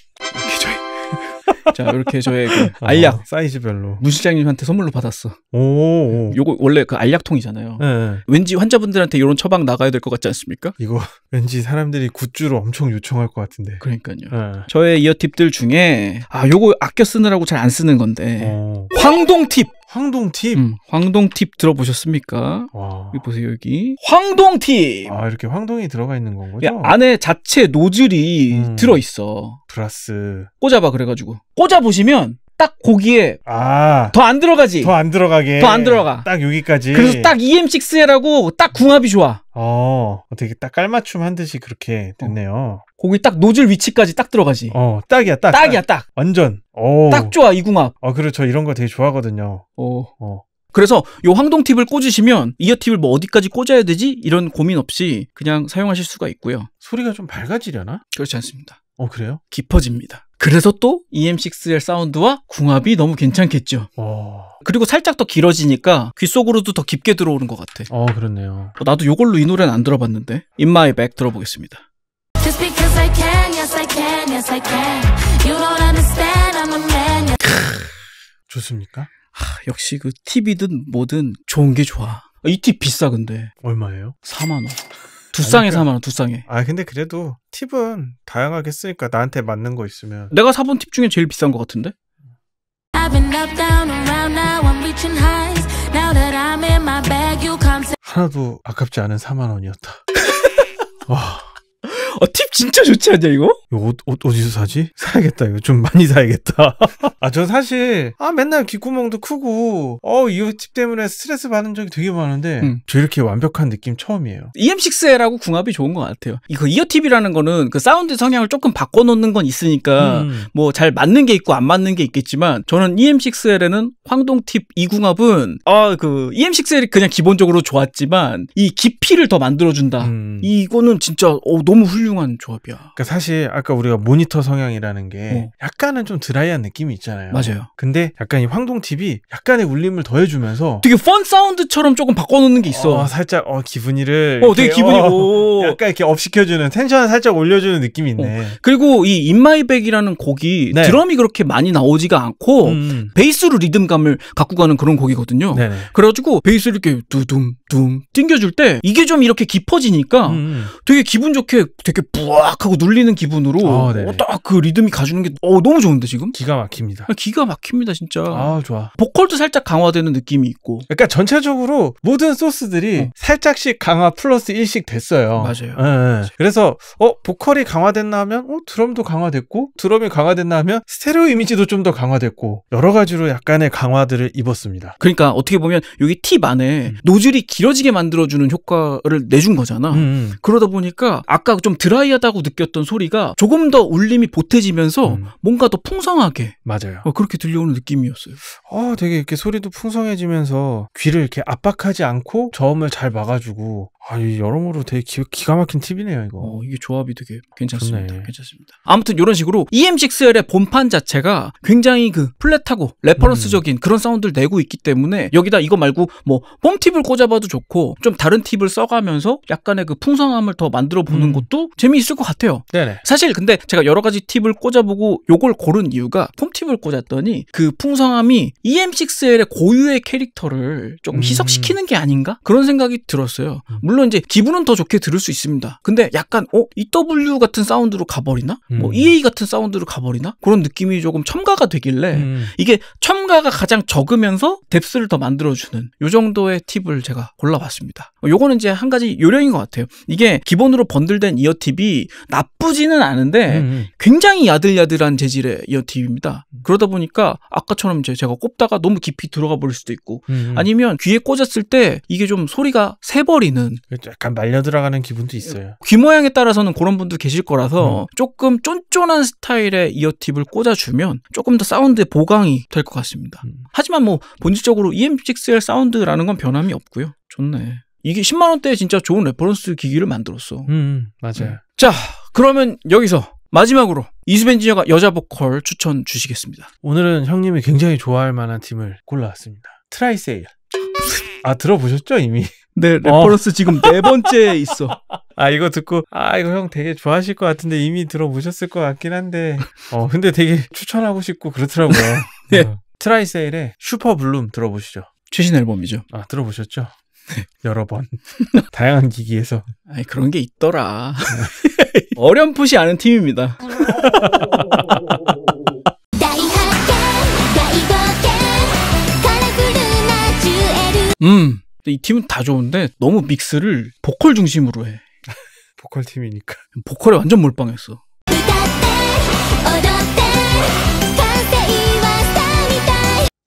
자, 이렇게 저의 그 (laughs) 알약 어, 사이즈별로 무실장님한테 선물로 받았어. 오, 오. 요거 원래 그 알약통이잖아요. 네. 왠지 환자분들한테 이런 처방 나가야 될 것 같지 않습니까? 이거 (laughs) 왠지 사람들이 굿즈로 엄청 요청할 것 같은데. 그러니까요. 네. 저의 이어팁들 중에 아, 요거 아껴 쓰느라고 잘 안 쓰는 건데. 오. 황동 팁. 황동팁. 음, 황동팁 들어보셨습니까? 와. 여기 보세요, 여기. 황동팁! 아, 이렇게 황동이 들어가 있는 건 거죠? 안에 자체 노즐이 음. 들어있어. 플러스. 꽂아봐, 그래가지고. 꽂아보시면 딱 고기에 아, 더 안 들어가지. 더 안 들어가게. 더 안 들어가. 딱 여기까지. 그래서 딱 EM6L하고 딱 궁합이 좋아. 어, 어, 되게 딱 깔맞춤 한 듯이 그렇게 어. 됐네요. 고기 딱 노즐 위치까지 딱 들어가지. 어, 딱이야, 딱. 딱이야, 딱. 완전. 오. 딱 좋아, 이 궁합. 어, 그리고 저 이런 거 되게 좋아하거든요. 오. 어. 어. 그래서 요 황동 팁을 꽂으시면 이어 팁을 뭐 어디까지 꽂아야 되지 이런 고민 없이 그냥 사용하실 수가 있고요. 소리가 좀 밝아지려나? 그렇지 않습니다. 어, 그래요? 깊어집니다. 그래서 또 EM6의 사운드와 궁합이 너무 괜찮겠죠. 오. 그리고 살짝 더 길어지니까 귀 속으로도 더 깊게 들어오는 것 같아. 아, 어, 그렇네요. 나도 이걸로 이 노래는 안 들어봤는데. In My Back 들어보겠습니다. 좋습니까? 하, 역시 그 TV든 뭐든 좋은 게 좋아. 이 팁 비싸 근데. 얼마예요? 4만 원. 두 쌍에 아 4만 원, 두 쌍에. 아 근데 그래도 팁은 다양하게 쓰니까 나한테 맞는 거 있으면. 내가 사본 팁 중에 제일 비싼 거 같은데? 하나도 아깝지 않은 4만 원이었다. (laughs) 와. 아, 팁 진짜 좋지 않냐 이거? 옷, 옷 어, 어, 어디서 사지? 사야겠다 이거 좀 많이 사야겠다. 아 저 사실 아 맨날 귓구멍도 크고 어이 팁 때문에 스트레스 받는 적이 되게 많은데 음. 저 이렇게 완벽한 느낌 처음이에요. EM6L하고 궁합이 좋은 것 같아요. 이거 이어 팁이라는 거는 그 사운드 성향을 조금 바꿔놓는 건 있으니까 음. 뭐잘 맞는 게 있고 안 맞는 게 있겠지만 저는 EM6L에는 황동 팁이 궁합은 아그 EM6L이 그냥 기본적으로 좋았지만 이 깊이를 더 만들어준다. 음. 이거는 진짜 어, 너무 훌륭. 훌륭한 조합이야. 그러니까 사실 아까 우리가 모니터 성향이라는 게 어. 약간은 좀 드라이한 느낌이 있잖아요. 맞아요. 근데 약간 이 황동 팁이 약간의 울림을 더해주면서 되게 펀 사운드처럼 조금 바꿔놓는 게 있어. 어, 살짝 어 기분이를 어 되게 기분이고 어, 약간 이렇게 업시켜주는 텐션을 살짝 올려주는 느낌이 어. 있네. 그리고 이 인마이백이라는 곡이 네. 드럼이 그렇게 많이 나오지가 않고 음. 음. 베이스로 리듬감을 갖고 가는 그런 곡이거든요. 네네. 네. 그래가지고 베이스를 이렇게 두둠 둠 띵겨줄 때 이게 좀 이렇게 깊어지니까 음. 음. 되게 기분 좋게 되게 이렇게 부악 하고 눌리는 기분으로 아, 어, 딱그 리듬이 가주는 게 어, 너무 좋은데 지금? 기가 막힙니다. 아, 기가 막힙니다 진짜. 아 좋아. 보컬도 살짝 강화되는 느낌이 있고. 그러니까 전체적으로 모든 소스들이 어. 살짝씩 강화 플러스 1씩 됐어요. 맞아요. 네, 예, 예. 맞 그래서 어 보컬이 강화됐나 하면 어 드럼도 강화됐고 드럼이 강화됐나 하면 스테레오 이미지도 좀 더 강화됐고 여러 가지로 약간의 강화들을 입었습니다. 그러니까 어떻게 보면 여기 팁 안에 음. 노즐이 길어지게 만들어주는 효과를 내준 거잖아. 음. 음. 그러다 보니까 아까 좀 드럼 드라이하다고 느꼈던 소리가 조금 더 울림이 보태지면서 음. 뭔가 더 풍성하게 맞아요. 어, 그렇게 들려오는 느낌이었어요. 어, 되게 이렇게 소리도 풍성해지면서 귀를 이렇게 압박하지 않고 저음을 잘 막아주고 아, 여러모로 되게 기, 가 막힌 팁이네요, 이거. 어, 이게 조합이 되게 괜찮습니다. 좋네. 괜찮습니다. 아무튼 이런 식으로 EM6L의 본판 자체가 굉장히 그 플랫하고 레퍼런스적인 음. 그런 사운드를 내고 있기 때문에 여기다 이거 말고 뭐뽕 팁을 꽂아봐도 좋고 좀 다른 팁을 써가면서 약간의 그 풍성함을 더 만들어 보는 음. 것도 재미있을 것 같아요. 네네. 사실 근데 제가 여러 가지 팁을 꽂아보고 요걸 고른 이유가 폼 팁을 꽂았더니 그 풍성함이 EM6L의 고유의 캐릭터를 조금 음. 희석시키는 게 아닌가 그런 생각이 들었어요. 음. 물론 이제 기분은 더 좋게 들을 수 있습니다. 근데 약간 어 EW 같은 사운드로 가버리나? 뭐 음. 뭐 e EA 같은 사운드로 가버리나? 그런 느낌이 조금 첨가가 되길래 음. 이게 첨가가 가장 적으면서 뎁스를 더 만들어주는 요 정도의 팁을 제가 골라봤습니다. 어, 요거는 이제 한 가지 요령인 것 같아요. 이게 기본으로 번들된 이어팁이 나쁘지는 않은데 음, 음. 굉장히 야들야들한 재질의 이어팁입니다. 음. 그러다 보니까 아까처럼 이제 제가 꼽다가 너무 깊이 들어가 버릴 수도 있고 음, 아니면 귀에 꽂았을 때 이게 좀 소리가 새버리는 약간 말려 들어가는 기분도 있어요. 귀 모양에 따라서는 그런 분도 계실 거라서 음. 조금 쫀쫀한 스타일의 이어팁을 꽂아주면 조금 더 사운드의 보강이 될 것 같습니다. 음. 하지만 뭐 본질적으로 EM6L 사운드라는 건 변함이 없고요. 좋네. 이게 10만 원대에 진짜 좋은 레퍼런스 기기를 만들었어. 음, 음. 맞아요. 음. 자, 그러면 여기서 마지막으로 이수벤지녀가 여자 보컬 추천 주시겠습니다. 오늘은 형님이 굉장히 좋아할 만한 팀을 골라왔습니다. 트라이세일. 아 들어보셨죠 이미? 네, 레퍼런스 어. 지금 네 번째 에 있어. (laughs) 아, 이거 듣고, 아, 이거 형 되게 좋아하실 것 같은데 이미 들어보셨을 것 같긴 한데, 어, 근데 되게 추천하고 싶고 그렇더라고요. (laughs) 네. 어, 트라이세일의 슈퍼블룸 들어보시죠. 최신 앨범이죠. 아, 들어보셨죠? 네. 여러 번. (laughs) 다양한 기기에서. 아니, 그런 게 있더라. 네. 어렴풋이 아는 팀입니다. 음. 이 팀은 다 좋은데 너무 믹스를 보컬 중심으로 해. (laughs) 보컬 팀이니까. 보컬에 완전 몰빵했어.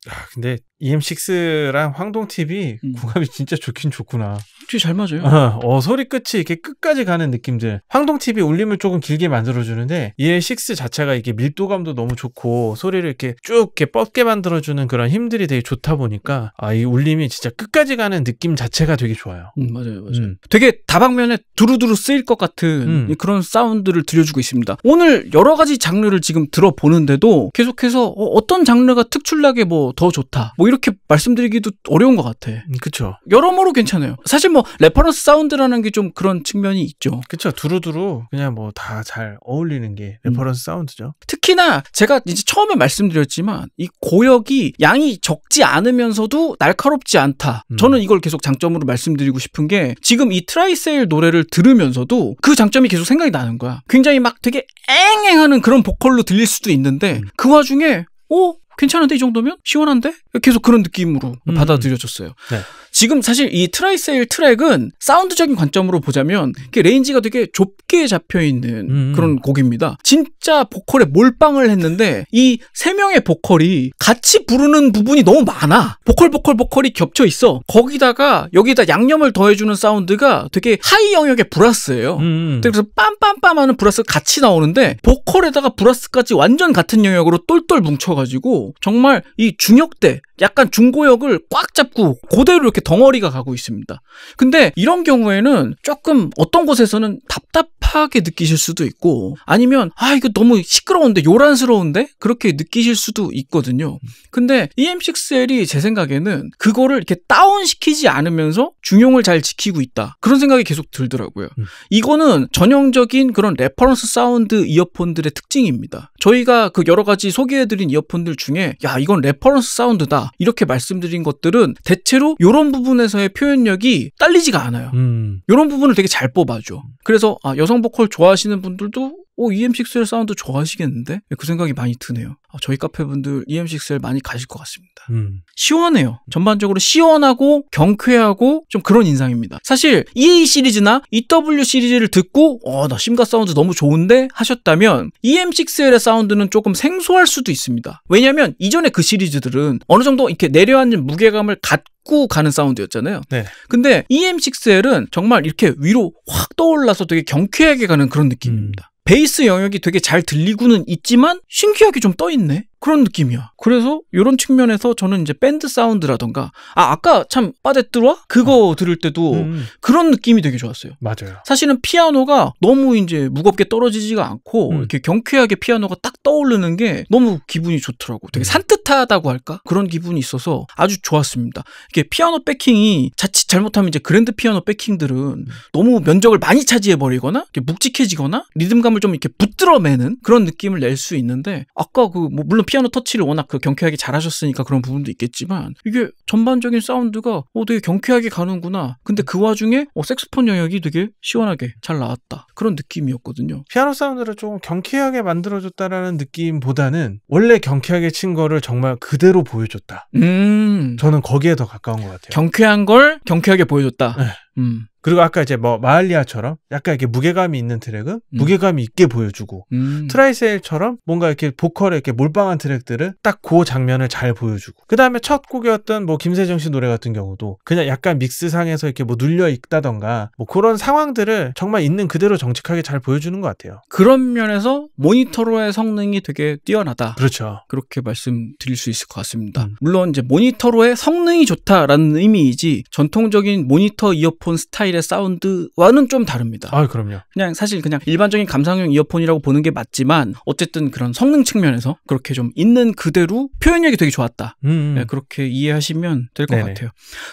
아, 근데 EM6랑 황동 t v 음. 궁합이 진짜 좋긴 좋구나. 되게 잘 맞아요. 어, 어, 소리 끝이 이렇게 끝까지 가는 느낌들. 황동 t v 울림을 조금 길게 만들어주는데 EM6 자체가 이게 밀도감도 너무 좋고 소리를 이렇게 쭉 이렇게 뻗게 만들어주는 그런 힘들이 되게 좋다 보니까 아, 이 울림이 진짜 끝까지 가는 느낌 자체가 되게 좋아요. 음, 맞아요, 맞아요. 음. 되게 다방면에 두루두루 쓰일 것 같은 음. 그런 사운드를 들려주고 있습니다. 오늘 여러 가지 장르를 지금 들어보는데도 계속해서 어, 떤 장르가 특출나게 뭐 더 좋다. 뭐뭐 이렇게 말씀드리기도 어려운 것 같아. 음, 그렇 여러모로 괜찮아요. 사실 뭐 레퍼런스 사운드라는 게 좀 그런 측면이 있죠. 그렇 두루두루 그냥 뭐 다 잘 어울리는 게 음. 레퍼런스 음. 사운드죠. 특히나 제가 이제 처음에 말씀드렸지만 이 고역이 양이 적지 않으면서도 날카롭지 않다. 음. 저는 이걸 계속 장점으로 말씀드리고 싶은 게 지금 이 트라이세일 노래를 들으면서도 그 장점이 계속 생각이 나는 거야. 굉장히 막 되게 앵앵하는 그런 보컬로 들릴 수도 있는데 음. 그 와중에 어? 괜찮은데 이 정도면 시원한데 계속 그런 느낌으로 음. 받아들여졌어요. 네. 지금 사실 이 트라이세일 트랙은 사운드적인 관점으로 보자면 레인지가 되게 좁게 잡혀 있는 음. 그런 곡입니다. 진짜 보컬에 몰빵을 했는데 이 세 명의 보컬이 같이 부르는 부분이 너무 많아. 보컬 보컬 보컬이 겹쳐 있어. 거기다가 여기다 양념을 더해주는 사운드가 되게 하이 영역의 브라스예요. 음. 음. 그래서 빰빰빰하는 브라스 같이 나오는데 보컬에다가 브라스까지 완전 같은 영역으로 똘똘 뭉쳐가지고 정말 이 중역대 약간 중고역을 꽉 잡고 고대로 이렇게 덩어리가 가고 있습니다. 근데 이런 경우에는 조금 어떤 곳에서는 답답하게 느끼실 수도 있고 아니면 아 이거 너무 시끄러운데 요란스러운데 그렇게 느끼실 수도 있거든요. 근데 EM6L이 제 생각에는 그거를 이렇게 다운시키지 않으면서 중용을 잘 지키고 있다. 그런 생각이 계속 들더라고요. 음. 이거는 전형적인 그런 레퍼런스 사운드 이어폰들의 특징입니다. 저희가 그 여러 가지 소개해드린 이어폰들 중에 중에 야 이건 레퍼런스 사운드다 이렇게 말씀드린 것들은 대체로 이런 부분에서의 표현력이 딸리지가 않아요. 음. 이런 부분을 되게 잘 뽑아줘. 그래서 아, 여성 보컬 좋아하시는 분들도 오, 어, EM6L 사운드 좋아하시겠는데? 그 생각이 많이 드네요. 아, 저희 카페 분들 EM6L 많이 가실 것 같습니다. 음. 시원해요. 전반적으로 시원하고 경쾌하고 좀 그런 인상입니다. 사실 EA 시리즈나 EW 시리즈를 듣고 어, 나 심가 사운드 너무 좋은데 하셨다면 EM6L의 사운드는 조금 생소할 수도 있습니다. 왜냐면 하 이전에 그 시리즈들은 어느 정도 이렇게 내려앉은 무게감을 갖고 가는 사운드였잖아요. 네. 근데 EM6L은 정말 이렇게 위로 확 떠올라서 되게 경쾌하게 가는 그런 느낌입니다. 음. 베이스 영역이 되게 잘 들리고는 있지만 신기하게 좀 떠있네 그런 느낌이야 그래서 이런 측면에서 저는 이제 밴드 사운드라던가 아 아까 참 빠데뜨라 그거 어. 들을 때도 음. 그런 느낌이 되게 좋았어요. 맞아요. 사실은 피아노가 너무 이제 무겁게 떨어지지가 않고 음. 이렇게 경쾌하게 피아노가 딱 떠오르는 게 너무 기분이 좋더라고. 되게 음. 산뜻하다고 할까? 그런 기분이 있어서 아주 좋았습니다. 이게 피아노 백킹이 자칫 잘못하면 이제 그랜드 피아노 백킹들은 음. 너무 면적을 많이 차지해 버리거나 묵직해지거나 리듬감을 좀 이렇게 붙들어매는 그런 느낌을 낼 수 있는데 아까 그뭐 물론 피아노 터치를 워낙 그 경쾌하게 잘하셨으니까 그런 부분도 있겠지만 이게 전반적인 사운드가 어 되게 경쾌하게 가는구나. 근데 그 와중에 어 색소폰 영역이 되게 시원하게 잘 나왔다. 그런 느낌이었거든요. 피아노 사운드를 조금 경쾌하게 만들어줬다라는 느낌보다는 원래 경쾌하게 친 거를 정말 그대로 보여줬다. 음. 저는 거기에 더 가까운 것 같아요. 경쾌한 걸 경쾌하게 보여줬다. 네. 음. 그리고 아까 이제 뭐마을리아처럼 약간 이렇게 무게감이 있는 트랙은 음. 무게감이 있게 보여주고 음. 트라이셀처럼 뭔가 이렇게 보컬에 이렇게 몰빵한 트랙들은딱그 장면을 잘 보여주고 그 다음에 첫 곡이었던 뭐 김세정 씨 노래 같은 경우도 그냥 약간 믹스상에서 이렇게 뭐 눌려 있다던가 뭐 그런 상황들을 정말 있는 그대로 정직하게 잘 보여주는 것 같아요. 그런 면에서 모니터로의 성능이 되게 뛰어나다. 그렇죠. 그렇게 말씀드릴 수 있을 것 같습니다. 음. 물론 이제 모니터로의 성능이 좋다라는 의미이지 전통적인 모니터 이어폰 스타일 스타일의 사운드와는 좀 다릅니다. 아, 그럼요. 그냥 사실 그냥 일반적인 감상용 이어폰이라고 보는 게 맞지만 어쨌든 그런 성능 측면에서 그렇게 좀 있는 그대로 표현력이 되게 좋았다. 음, 음. 네, 그렇게 이해하시면 될 것 같아요.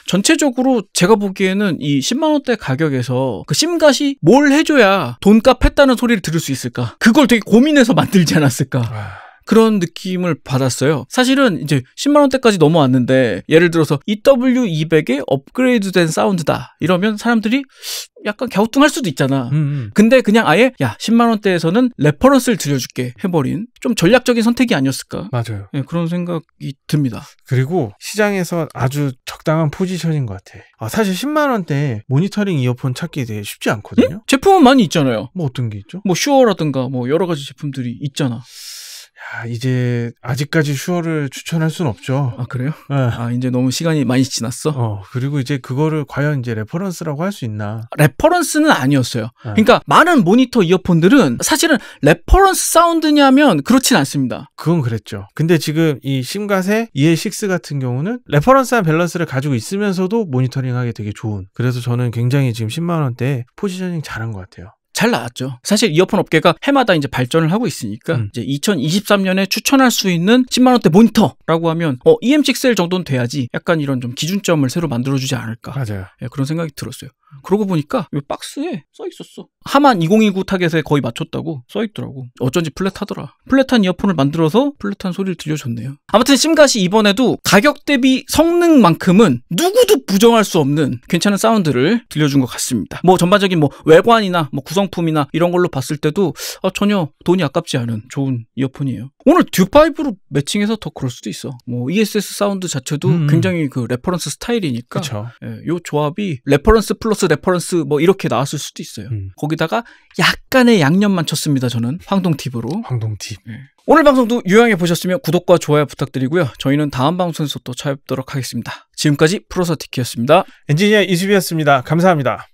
전체적으로 제가 보기에는 이 10만 원대 가격에서 그 심가시 뭘 해줘야 돈값 했다는 소리를 들을 수 있을까? 그걸 되게 고민해서 만들지 않았을까? 아... 그런 느낌을 받았어요. 사실은 이제 10만 원대까지 넘어왔는데 예를 들어서 EW200의 업그레이드된 사운드다 이러면 사람들이 약간 갸우뚱할 수도 있잖아. 음, 음. 근데 그냥 아예 야 10만 원대에서는 레퍼런스를 들려줄게 해버린 좀 전략적인 선택이 아니었을까? 맞아요. 네, 그런 생각이 듭니다. 그리고 시장에서 아주 적당한 포지션인 것 같아. 아, 사실 10만 원대 모니터링 이어폰 찾기 되게 쉽지 않거든요. 응? 예? 제품은 많이 있잖아요. 뭐 어떤 게 있죠? 뭐 슈어라든가 뭐 여러 가지 제품들이 있잖아. 아, 이제 아직까지 슈어를 추천할 순 없죠. 아 그래요? 네. 아 이제 너무 시간이 많이 지났어. 어 그리고 이제 그거를 과연 이제 레퍼런스라고 할 수 있나? 레퍼런스는 아니었어요. 네. 그러니까 많은 모니터 이어폰들은 사실은 레퍼런스 사운드냐면 그렇진 않습니다. 그건 그랬죠. 근데 지금 이 심가세 EA6 같은 경우는 레퍼런스한 밸런스를 가지고 있으면서도 모니터링하기 되게 좋은. 그래서 저는 굉장히 지금 10만 원대 포지셔닝 잘한 것 같아요. 잘 나왔죠. 사실 이어폰 업계가 해마다 이제 발전을 하고 있으니까 음. 이제 2023년에 추천할 수 있는 10만 원대 모니터라고 하면 어 EM6L 정도는 돼야지 약간 이런 좀 기준점을 새로 만들어주지 않을까 맞아요. 예, 그런 생각이 들었어요. 그러고 보니까 이 박스에 써 있었어. 하만 2029 타겟에 거의 맞췄다고 써 있더라고. 어쩐지 플랫하더라. 플랫한 이어폰을 만들어서 플랫한 소리를 들려줬네요. 아무튼 심가시 이번에도 가격 대비 성능만큼은 누구도 부정할 수 없는 괜찮은 사운드를 들려준 것 같습니다. 뭐 전반적인 뭐 외관이나 뭐 구성품이나 이런 걸로 봤을 때도 아, 전혀 돈이 아깝지 않은 좋은 이어폰이에요. 오늘 듀파이브로 매칭해서 더 그럴 수도 있어. 뭐 ESS 사운드 자체도 음. 굉장히 그 레퍼런스 스타일이니까. 그 예, 요 조합이 레퍼런스 플러스 플스 레퍼런스 뭐 이렇게 나왔을 수도 있어요. 음. 거기다가 약간의 양념만 쳤습니다. 저는 황동 팁으로. 황동 팁. 네. 오늘 방송도 유용해 보셨으면 구독과 좋아요 부탁드리고요. 저희는 다음 방송에서 또 찾아뵙도록 하겠습니다. 지금까지 프로서티키였습니다. 엔지니어 이수비였습니다. 감사합니다.